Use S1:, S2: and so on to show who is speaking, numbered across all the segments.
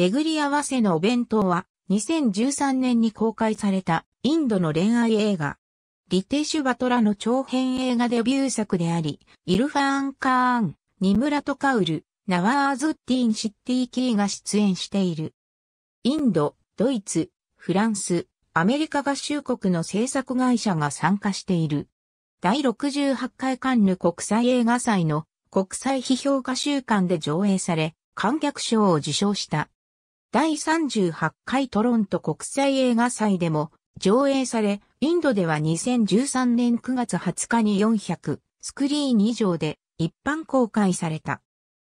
S1: 巡り合わせのお弁当は2013年に公開されたインドの恋愛映画。リテシュバトラの長編映画デビュー作であり、イルファーン・カーン、ニムラト・カウル、ナワーズ・ティーン・シッティ・キーが出演している。インド、ドイツ、フランス、アメリカ合衆国の制作会社が参加している。第68回カンヌ国際映画祭の国際批評家週間で上映され、観客賞を受賞した。第38回トロント国際映画祭でも上映され、インドでは2013年9月20日に400スクリーン以上で一般公開された。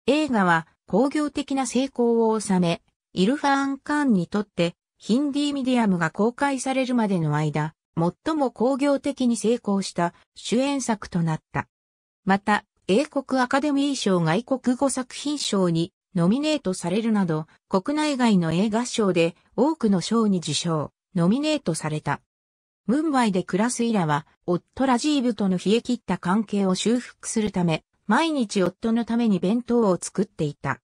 S1: 映画は工業的な成功を収め、イルファーン・カーンにとってヒンディーミディアムが公開されるまでの間、最も工業的に成功した主演作となった。また、英国アカデミー賞外国語作品賞にノミネートされるなど、国内外の映画賞で多くの賞に受賞、ノミネートされた。ムンバイで暮らすイラは、夫ラジーブとの冷え切った関係を修復するため、毎日夫のために弁当を作っていた。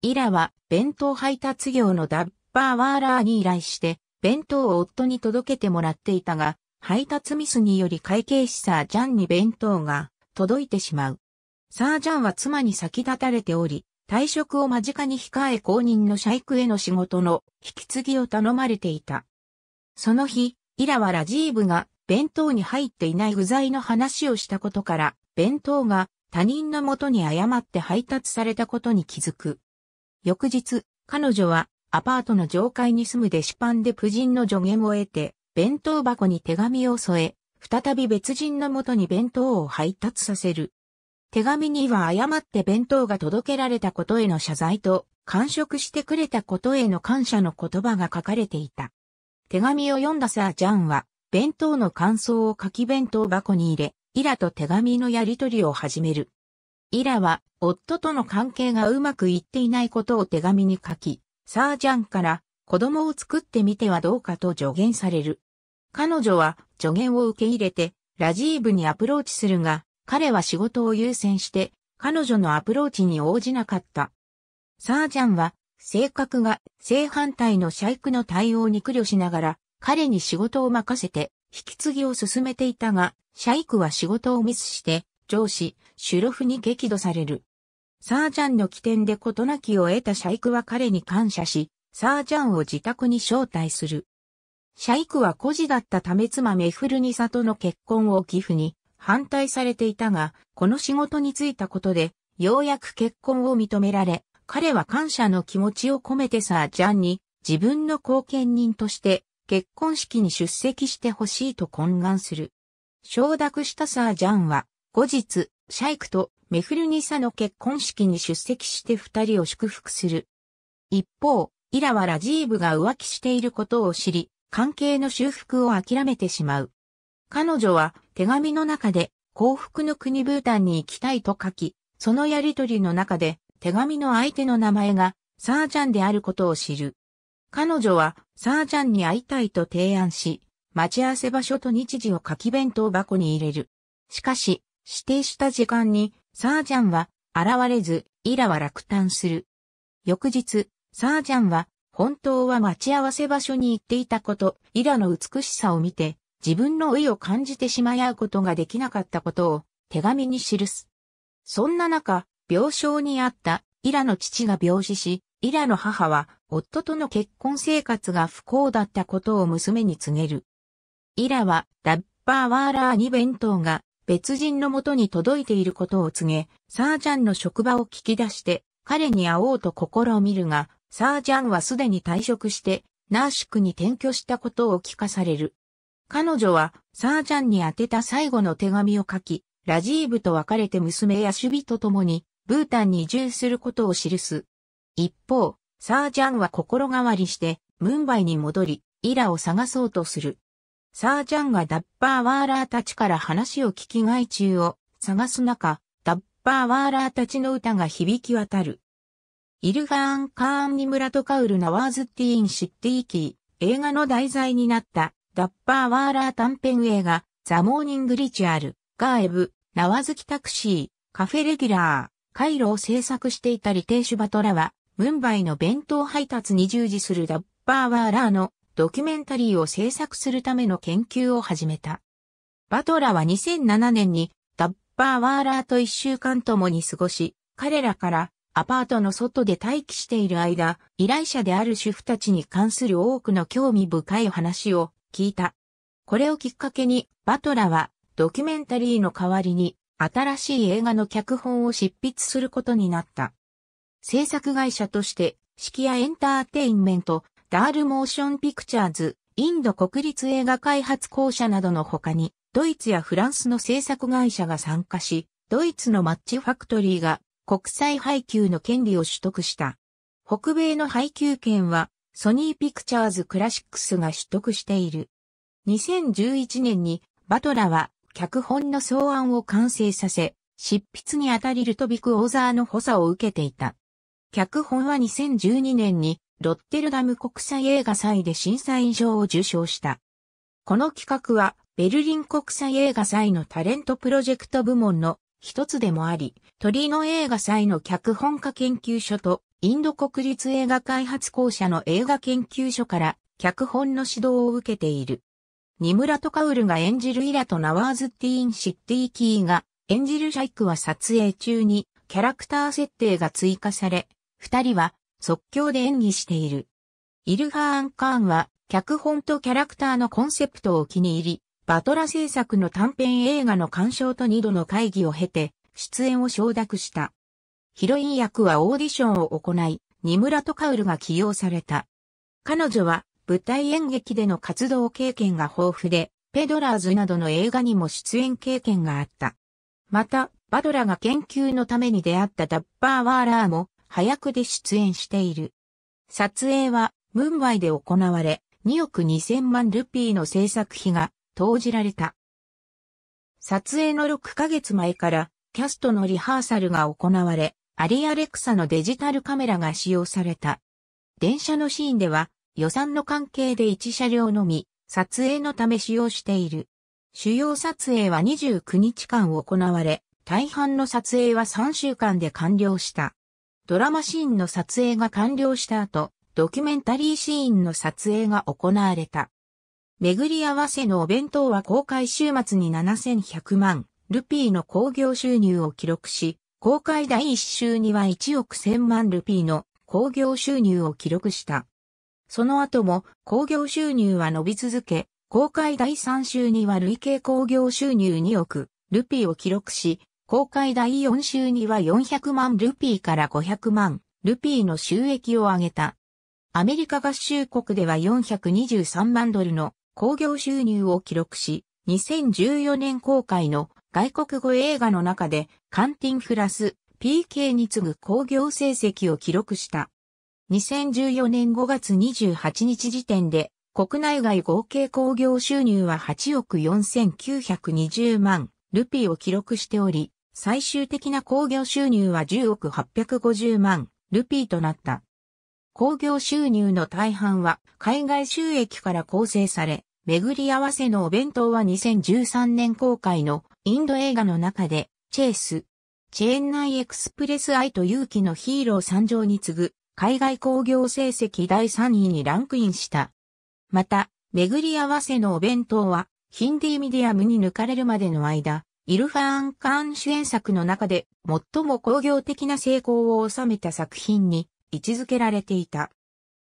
S1: イラは、弁当配達業のダッバーワーラーに依頼して、弁当を夫に届けてもらっていたが、配達ミスにより会計士サージャンに弁当が届いてしまう。サージャンは妻に先立たれており、退職を間近に控え公認の社育への仕事の引き継ぎを頼まれていた。その日、イラはラジーブが弁当に入っていない具材の話をしたことから、弁当が他人のもとに誤って配達されたことに気づく。翌日、彼女はアパートの上階に住むデシパンで夫人の助言を得て、弁当箱に手紙を添え、再び別人のもとに弁当を配達させる。手紙には誤って弁当が届けられたことへの謝罪と、完食してくれたことへの感謝の言葉が書かれていた。手紙を読んだサー・ジャンは、弁当の感想を書き弁当箱に入れ、イラと手紙のやりとりを始める。イラは、夫との関係がうまくいっていないことを手紙に書き、サー・ジャンから、子供を作ってみてはどうかと助言される。彼女は助言を受け入れて、ラジーブにアプローチするが、彼は仕事を優先して、彼女のアプローチに応じなかった。サージャンは、性格が正反対のシャイクの対応に苦慮しながら、彼に仕事を任せて、引き継ぎを進めていたが、シャイクは仕事をミスして、上司、シュロフに激怒される。サージャンの起点で事なきを得たシャイクは彼に感謝し、サージャンを自宅に招待する。シャイクは孤児だったため妻メフルニサとの結婚を寄付に、反対されていたが、この仕事に就いたことで、ようやく結婚を認められ、彼は感謝の気持ちを込めてサージャンに自分の後見人として結婚式に出席してほしいと懇願する。承諾したサージャンは後日、シャイクとメフルニサの結婚式に出席して二人を祝福する。一方、イラはラジーブが浮気していることを知り、関係の修復を諦めてしまう。彼女は手紙の中で幸福の国ブータンに行きたいと書き、そのやりとりの中で手紙の相手の名前がサージャンであることを知る。彼女はサージャンに会いたいと提案し、待ち合わせ場所と日時を書き弁当箱に入れる。しかし、指定した時間にサージャンは現れず、イラは落胆する。翌日、サージャンは本当は待ち合わせ場所に行っていたこと、イラの美しさを見て、自分の意を感じてしまい合うことができなかったことを手紙に記す。そんな中、病床にあったイラの父が病死し、イラの母は夫との結婚生活が不幸だったことを娘に告げる。イラはラッパーワーラーに弁当が別人のもとに届いていることを告げ、サージャンの職場を聞き出して彼に会おうと試みるが、サージャンはすでに退職してナーシクに転居したことを聞かされる。彼女は、サーちゃんに宛てた最後の手紙を書き、ラジーブと別れて娘や守備と共に、ブータンに移住することを記す。一方、サーちゃんは心変わりして、ムンバイに戻り、イラを探そうとする。サーちゃんがダッパーワーラーたちから話を聞き外中を探す中、ダッパーワーラーたちの歌が響き渡る。イルガーン・カーン・ニムラト・カウル・ナワーズ・ティーン・シッティーキー、映画の題材になったダッパーワーラー短編映画、ザ・モーニング・リチュアル、ガーエブ、縄好きタクシー、カフェレギュラー、カイロを制作していたリテーシュ・バトラは、ムンバイの弁当配達に従事するダッパーワーラーのドキュメンタリーを制作するための研究を始めた。バトラは2007年にダッパーワーラーと一週間ともに過ごし、彼らからアパートの外で待機している間、依頼者である主婦たちに関する多くの興味深い話を聞いた。これをきっかけに、バトラは、ドキュメンタリーの代わりに、新しい映画の脚本を執筆することになった。制作会社として、シキアエンターテインメント、ダールモーションピクチャーズ、インド国立映画開発公社などの他に、ドイツやフランスの制作会社が参加し、ドイツのマッチファクトリーが国際配給の権利を取得した。北米の配給権はソニーピクチャーズクラシックスが取得している。2011年にバトラは脚本の草案を完成させ、執筆にあたりルトビク・オーザーの補佐を受けていた。脚本は2012年にロッテルダム国際映画祭で審査員賞を受賞した。この企画はベルリン国際映画祭のタレントプロジェクト部門の一つでもあり、鳥の映画祭の脚本家研究所と、インド国立映画開発公社の映画研究所から、脚本の指導を受けている。ニムラトカウルが演じるイラとナワーズティーン・シッティキーが演じるシャイクは撮影中にキャラクター設定が追加され、二人は即興で演技している。イルハーン・カーンは脚本とキャラクターのコンセプトを気に入り、バトラ制作の短編映画の鑑賞と2度の会議を経て、出演を承諾した。ヒロイン役はオーディションを行い、ニムラトカウルが起用された。彼女は舞台演劇での活動経験が豊富で、ペドラーズなどの映画にも出演経験があった。また、バドラが研究のために出会ったダッパーワーラーも、早くで出演している。撮影は、ムンバイで行われ、2億2000万ルピーの制作費が投じられた。撮影の6ヶ月前からキャストのリハーサルが行われ、アリアレクサのデジタルカメラが使用された。電車のシーンでは予算の関係で1車両のみ撮影のため使用している。主要撮影は29日間行われ、大半の撮影は3週間で完了した。ドラマシーンの撮影が完了した後、ドキュメンタリーシーンの撮影が行われた。巡り合わせのお弁当は公開週末に7100万ルピーの興行収入を記録し、公開第1週には1億1000万ルピーの興行収入を記録した。その後も興行収入は伸び続け、公開第3週には累計興行収入2億ルピーを記録し、公開第4週には400万ルピーから500万ルピーの収益を上げた。アメリカ合衆国では423万ドルの興行収入を記録し、2014年公開の外国語映画の中でカンティンフラス PK に次ぐ興行成績を記録した。2014年5月28日時点で国内外合計興行収入は8億4920万ルピーを記録しており、最終的な興行収入は10億850万ルピーとなった。工業収入の大半は海外収益から構成され、巡り合わせのお弁当は2013年公開のインド映画の中で、チェイス、チェーン内エクスプレスアイと勇気のヒーロー参上に次ぐ、海外工業成績第3位にランクインした。また、巡り合わせのお弁当は、ヒンディーミディアムに抜かれるまでの間、イルファーン・カーン主演作の中で最も工業的な成功を収めた作品に位置づけられていた。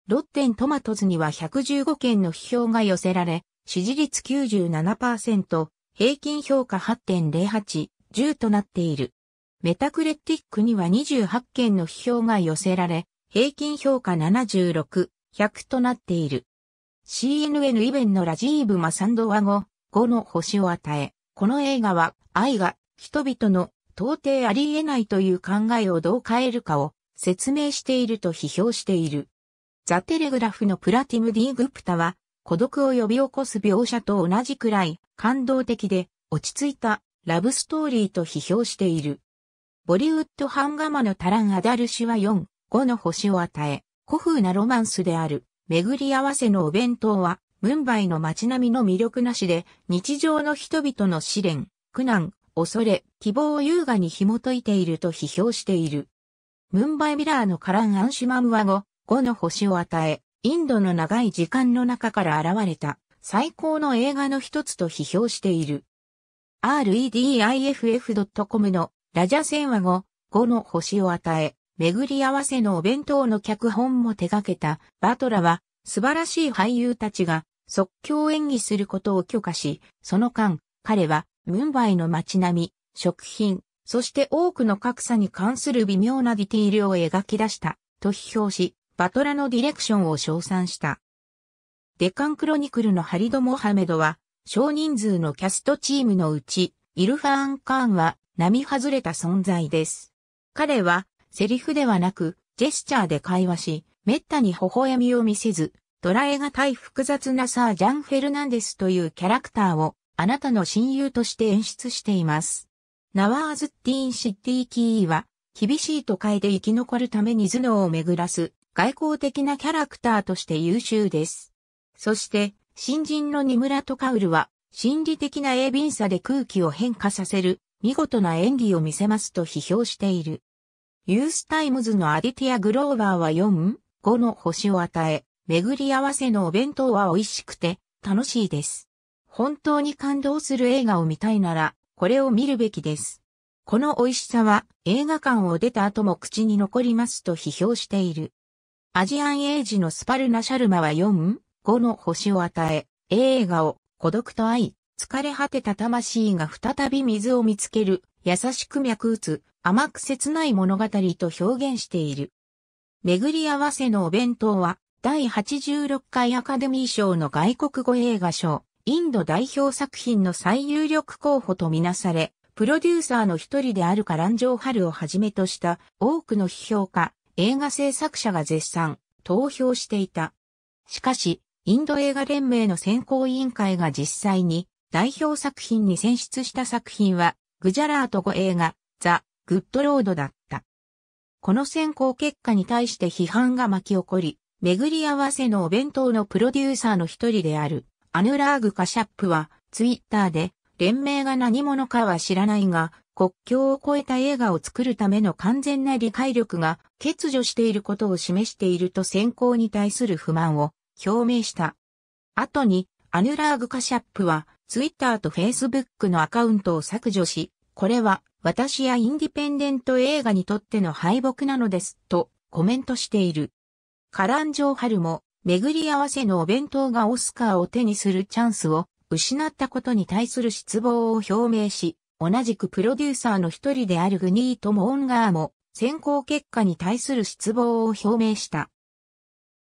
S1: ロッテントマトズには115件の批評が寄せられ、支持率97%、平均評価8.08、10となっている。メタクレティックには28件の批評が寄せられ、平均評価76、100となっている。CNN イベンのラジーブ・マサンドは5、5の星を与え、この映画は愛が人々の到底ありえないという考えをどう変えるかを説明していると批評している。ザ・テレグラフのプラティム・ディ・グプタは、孤独を呼び起こす描写と同じくらい感動的で落ち着いたラブストーリーと批評している。ボリウッドハンガマのタラン・アダルシは4、5の星を与え、古風なロマンスである、巡り合わせのお弁当は、ムンバイの街並みの魅力なしで、日常の人々の試練、苦難、恐れ、希望を優雅に紐解いていると批評している。ムンバイミラーのカラン・アンシマムワ語、5の星を与え、インドの長い時間の中から現れた最高の映画の一つと批評している。rediff.com のラジャセンは語、5の星を与え、巡り合わせのお弁当の脚本も手掛けたバトラは素晴らしい俳優たちが即興演技することを許可し、その間、彼はムンバイの街並み、食品、そして多くの格差に関する微妙なディティールを描き出した、と批評し、バトラのディレクションを称賛した。デカンクロニクルのハリド・モハメドは、少人数のキャストチームのうち、イルファーン・カーンは、並外れた存在です。彼は、セリフではなく、ジェスチャーで会話し、滅多に微笑みを見せず、捉えがい複雑なサー・ジャン・フェルナンデスというキャラクターを、あなたの親友として演出しています。ナワーズティーン・シッティ・キーは、厳しい都会で生き残るために頭脳を巡らす外交的なキャラクターとして優秀です。そして、新人のニムラトカウルは、心理的な鋭敏さで空気を変化させる、見事な演技を見せますと批評している。ユースタイムズのアディティア・グローバーは4、5の星を与え、巡り合わせのお弁当は美味しくて楽しいです。本当に感動する映画を見たいなら、これを見るべきです。この美味しさは映画館を出た後も口に残りますと批評している。アジアンエイジのスパルナシャルマは 4?5 の星を与え、映画を孤独と愛、疲れ果てた魂が再び水を見つける、優しく脈打つ、甘く切ない物語と表現している。巡り合わせのお弁当は、第86回アカデミー賞の外国語映画賞、インド代表作品の最有力候補とみなされ、プロデューサーの一人であるカランジョーハルをはじめとした多くの批評家、映画制作者が絶賛、投票していた。しかし、インド映画連盟の選考委員会が実際に代表作品に選出した作品は、グジャラート語映画、ザ・グッドロードだった。この選考結果に対して批判が巻き起こり、巡り合わせのお弁当のプロデューサーの一人である、アヌラーグ・カシャップは、ツイッターで、連盟が何者かは知らないが、国境を越えた映画を作るための完全な理解力が欠如していることを示していると選考に対する不満を表明した。後に、アヌラーグ・カシャップは、ツイッターとフェイスブックのアカウントを削除し、これは私やインディペンデント映画にとっての敗北なのです、とコメントしている。カラン・ジョーハルも巡り合わせのお弁当がオスカーを手にするチャンスを失ったことに対する失望を表明し、同じくプロデューサーの一人であるグニート・モーンガーも選考結果に対する失望を表明した。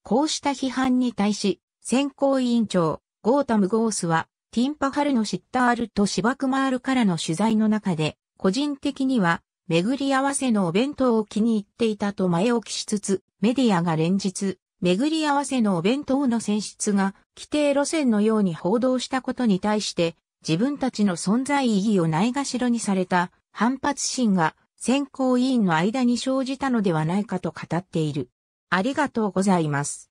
S1: こうした批判に対し、選考委員長、ゴータム・ゴースは、ティンパハルのシッタールとシバクマールからの取材の中で、個人的には、巡り合わせのお弁当を気に入っていたと前置きしつつ、メディアが連日、巡り合わせのお弁当の選出が規定路線のように報道したことに対して自分たちの存在意義をないがしろにされた反発心が選考委員の間に生じたのではないかと語っている。ありがとうございます。